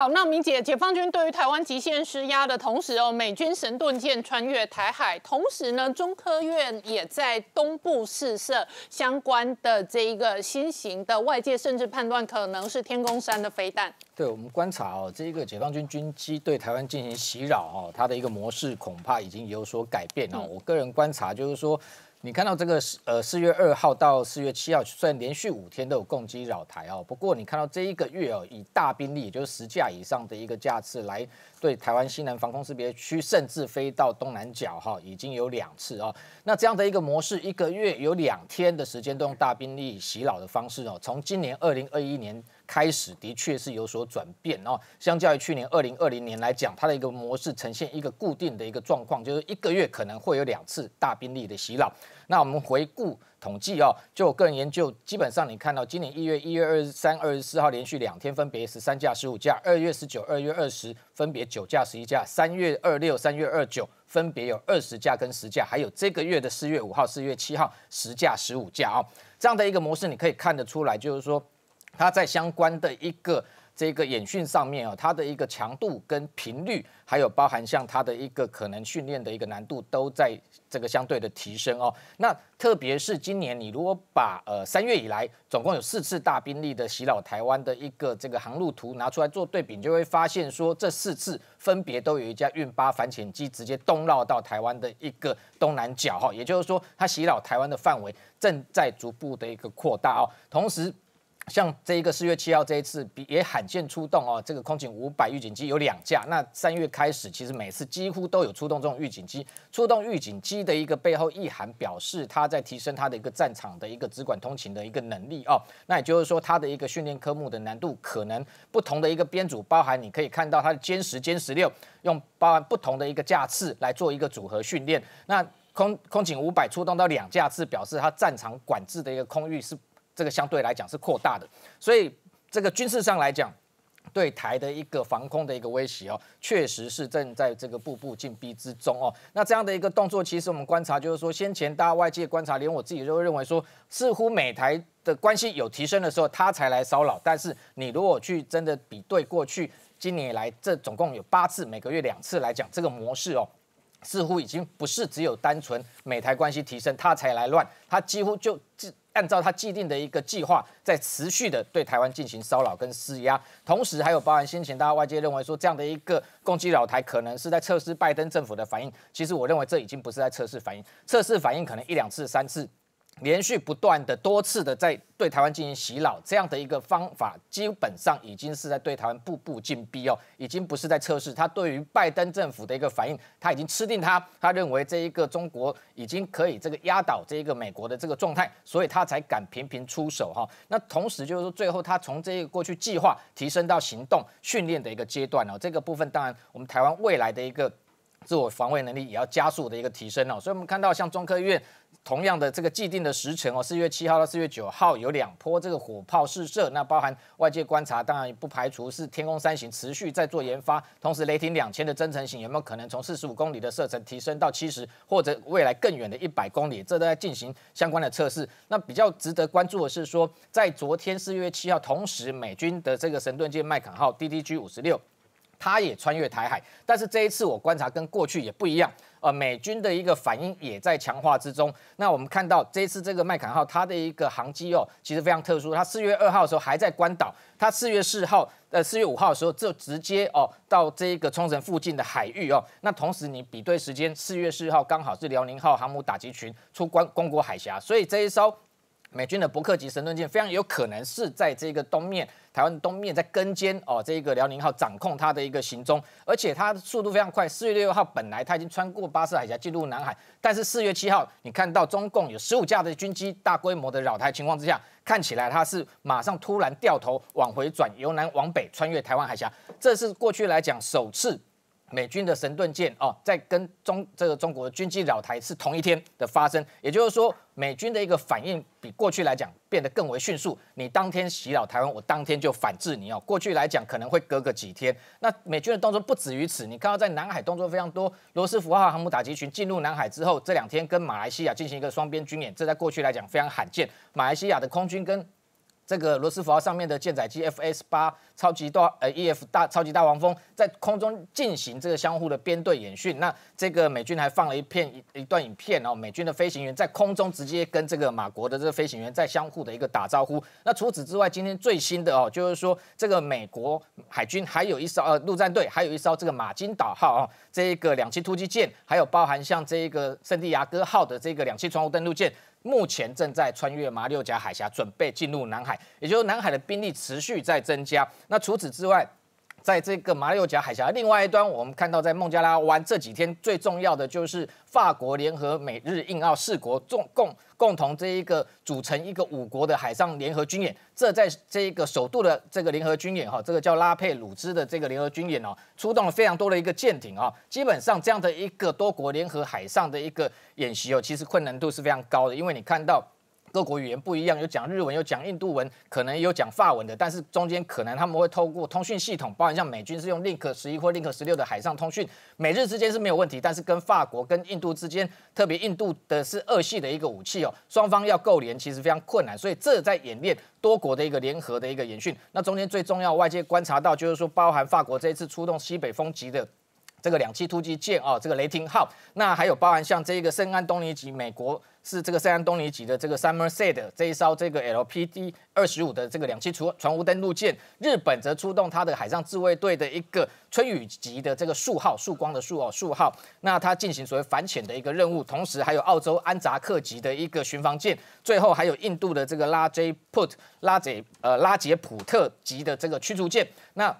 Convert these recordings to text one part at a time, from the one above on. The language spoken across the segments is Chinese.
好，那明姐，解放军对于台湾极限施压的同时哦，美军神盾舰穿越台海，同时呢，中科院也在东部试射相关的这一个新型的，外界甚至判断可能是天宫山的飞弹。对，我们观察哦，这一个解放军军机对台湾进行袭扰哦，它的一个模式恐怕已经有所改变了。我个人观察就是说。你看到这个四呃四月二号到四月七号，虽然连续五天都有攻机扰台哦，不过你看到这一个月哦，以大兵力，也就是十架以上的一个架次来对台湾西南防空识别区，甚至飞到东南角哈，已经有两次哦。那这样的一个模式，一个月有两天的时间都用大兵力袭扰的方式哦，从今年二零二一年。开始的确是有所转变，哦，相较于去年二零二零年来讲，它的一个模式呈现一个固定的一个状况，就是一个月可能会有两次大兵力的洗脑。那我们回顾统计哦，就我个人研究，基本上你看到今年一月一月二十三二十四号连续两天分别十三架十五架，二月十九二月二十分别九架十一架，三月二六三月二九分别有二十架跟十架，还有这个月的四月五号四月七号十架十五架啊，这样的一个模式你可以看得出来，就是说。它在相关的一个这个演训上面啊，它的一个强度跟频率，还有包含像它的一个可能训练的一个难度，都在这个相对的提升哦。那特别是今年，你如果把呃三月以来总共有四次大兵力的袭扰台湾的一个这个航路图拿出来做对比，就会发现说这四次分别都有一架运八反潜机直接东绕到台湾的一个东南角哈，也就是说，它袭扰台湾的范围正在逐步的一个扩大哦，同时。像这一个四月七号这一次比也罕见出动哦，这个空警五百预警机有两架。那三月开始其实每次几乎都有出动这种预警机，出动预警机的一个背后意涵表示它在提升它的一个战场的一个直管通勤的一个能力哦。那也就是说它的一个训练科目的难度可能不同的一个编组，包含你可以看到它的歼十、歼十六用包含不同的一个架次来做一个组合训练。那空空警五百出动到两架次，表示它战场管制的一个空域是。这个相对来讲是扩大的，所以这个军事上来讲，对台的一个防空的一个威胁哦，确实是正在这个步步进逼之中哦。那这样的一个动作，其实我们观察就是说，先前大家外界观察，连我自己都认为说，似乎美台的关系有提升的时候，他才来骚扰。但是你如果去真的比对过去今年来这总共有八次，每个月两次来讲，这个模式哦。似乎已经不是只有单纯美台关系提升，他才来乱。他几乎就按照他既定的一个计划，在持续的对台湾进行骚扰跟施压。同时，还有包含先前大家外界认为说这样的一个攻击老台，可能是在测试拜登政府的反应。其实我认为这已经不是在测试反应，测试反应可能一两次、三次。连续不断的、多次的在对台湾进行洗脑，这样的一个方法，基本上已经是在对台湾步步紧逼哦，已经不是在测试他对于拜登政府的一个反应，他已经吃定他，他认为这一个中国已经可以这个压倒这一个美国的这个状态，所以他才敢频频出手哈。那同时就是说，最后他从这个过去计划提升到行动训练的一个阶段哦，这个部分当然我们台湾未来的一个。自我防卫能力也要加速的一个提升哦，所以，我们看到像中科院同样的这个既定的时辰哦，四月七号到四月九号有两波这个火炮试射。那包含外界观察，当然不排除是天宫三型持续在做研发，同时雷霆两千的增程型有没有可能从四十五公里的射程提升到七十或者未来更远的一百公里，这都在进行相关的测试。那比较值得关注的是说，在昨天四月七号，同时美军的这个神盾舰麦肯号 DDG 五十六。它也穿越台海，但是这一次我观察跟过去也不一样，呃，美军的一个反应也在强化之中。那我们看到这一次这个麦坎号它的一个航机哦，其实非常特殊。它四月二号的时候还在关岛，它四月四号、呃四月五号的时候就直接哦到这个冲绳附近的海域哦。那同时你比对时间，四月四号刚好是辽宁号航母打击群出关，公国海峡，所以这一艘。美军的伯克级神盾舰非常有可能是在这个东面，台湾东面在跟监哦，这一个辽宁号掌控它的一个行踪，而且它的速度非常快。四月六号本来它已经穿过巴士海峡进入南海，但是四月七号你看到中共有十五架的军机大规模的扰台情况之下，看起来它是马上突然掉头往回转，由南往北穿越台湾海峡，这是过去来讲首次。美军的神盾舰哦，在跟中这个中国军机扰台是同一天的发生，也就是说，美军的一个反应比过去来讲变得更为迅速。你当天袭扰台湾，我当天就反制你哦。过去来讲可能会隔个几天，那美军的动作不止于此。你看到在南海动作非常多，罗斯福号航母打击群进入南海之后，这两天跟马来西亚进行一个双边军演，这在过去来讲非常罕见。马来西亚的空军跟这个罗斯福号上面的舰载机 F-8 s 超级大呃 EF 大超级大黄蜂在空中进行这个相互的编队演训。那这个美军还放了一片一一段影片哦，美军的飞行员在空中直接跟这个马国的这飞行员在相互的一个打招呼。那除此之外，今天最新的哦，就是说这个美国海军还有一艘呃陆战队还有一艘这个马金岛号啊，这一个两栖突击舰，还有包含像这一个圣地亚哥号的这个两栖船坞登陆舰。目前正在穿越马六甲海峡，准备进入南海。也就是南海的兵力持续在增加。那除此之外，在这个马六甲海峡另外一端，我们看到在孟加拉湾这几天最重要的就是法国联合美日印澳四国，共共同这一个组成一个五国的海上联合军演。这在这一个首度的这个联合军演哈，这个叫拉佩鲁兹的这个联合军演哦，出动了非常多的一个舰艇啊。基本上这样的一个多国联合海上的一个演习哦，其实困难度是非常高的，因为你看到。各国语言不一样，有讲日文，有讲印度文，可能有讲法文的。但是中间可能他们会透过通讯系统，包含像美军是用 Link 十一或 Link 十六的海上通讯，美日之间是没有问题。但是跟法国跟印度之间，特别印度的是二系的一个武器哦，双方要够连其实非常困难。所以这在演练多国的一个联合的一个演训。那中间最重要，外界观察到就是说，包含法国这一次出动西北风级的这个两栖突击舰哦，这个雷霆号，那还有包含像这一个圣安东尼及美国。是这个塞安东尼级的这个 s u m m e r c e d 这一艘这个 l p d 二十五的这个两栖除船坞登陆舰，日本则出动它的海上自卫队的一个春雨级的这个数号数光的数哦数号，那它进行所谓反潜的一个任务，同时还有澳洲安扎克级的一个巡防舰，最后还有印度的这个拉 J Put 拉杰呃拉杰普特级的这个驱逐舰，那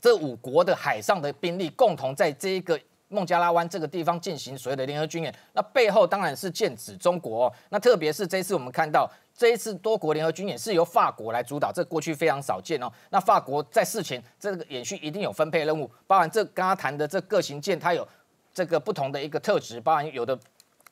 这五国的海上的兵力共同在这一个。孟加拉湾这个地方进行所谓的联合军演，那背后当然是剑指中国。那特别是这次我们看到，这一次多国联合军演是由法国来主导，这过去非常少见哦。那法国在事前这个演训一定有分配任务，包含这刚刚谈的这各型舰，它有这个不同的一个特质，包含有的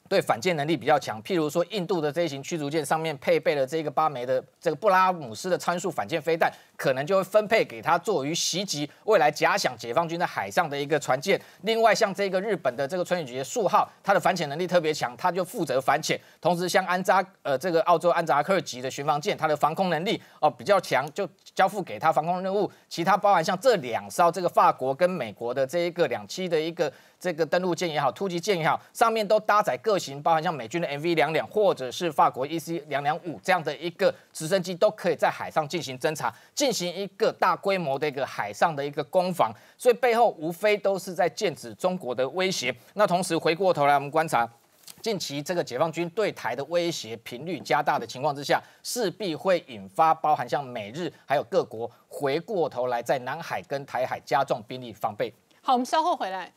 对反舰能力比较强，譬如说印度的这一型驱逐舰上面配备了这个八枚的这个布拉姆斯的参数反舰飞弹。可能就会分配给他，作于袭击未来假想解放军在海上的一个船舰。另外，像这个日本的这个春雨节的数号，它的反潜能力特别强，它就负责反潜。同时，像安扎呃这个澳洲安扎克级的巡防舰，它的防空能力哦比较强，就交付给他防空任务。其他包含像这两艘这个法国跟美国的这一个两栖的一个这个登陆舰也好，突击舰也好，上面都搭载各型，包含像美军的 MV 两两或者是法国 EC 两两五这样的一个直升机，都可以在海上进行侦察。进行一个大规模的一个海上的一个攻防，所以背后无非都是在剑指中国的威胁。那同时回过头来，我们观察近期这个解放军对台的威胁频率加大的情况之下，势必会引发包含像美日还有各国回过头来在南海跟台海加重兵力防备。好，我们稍后回来。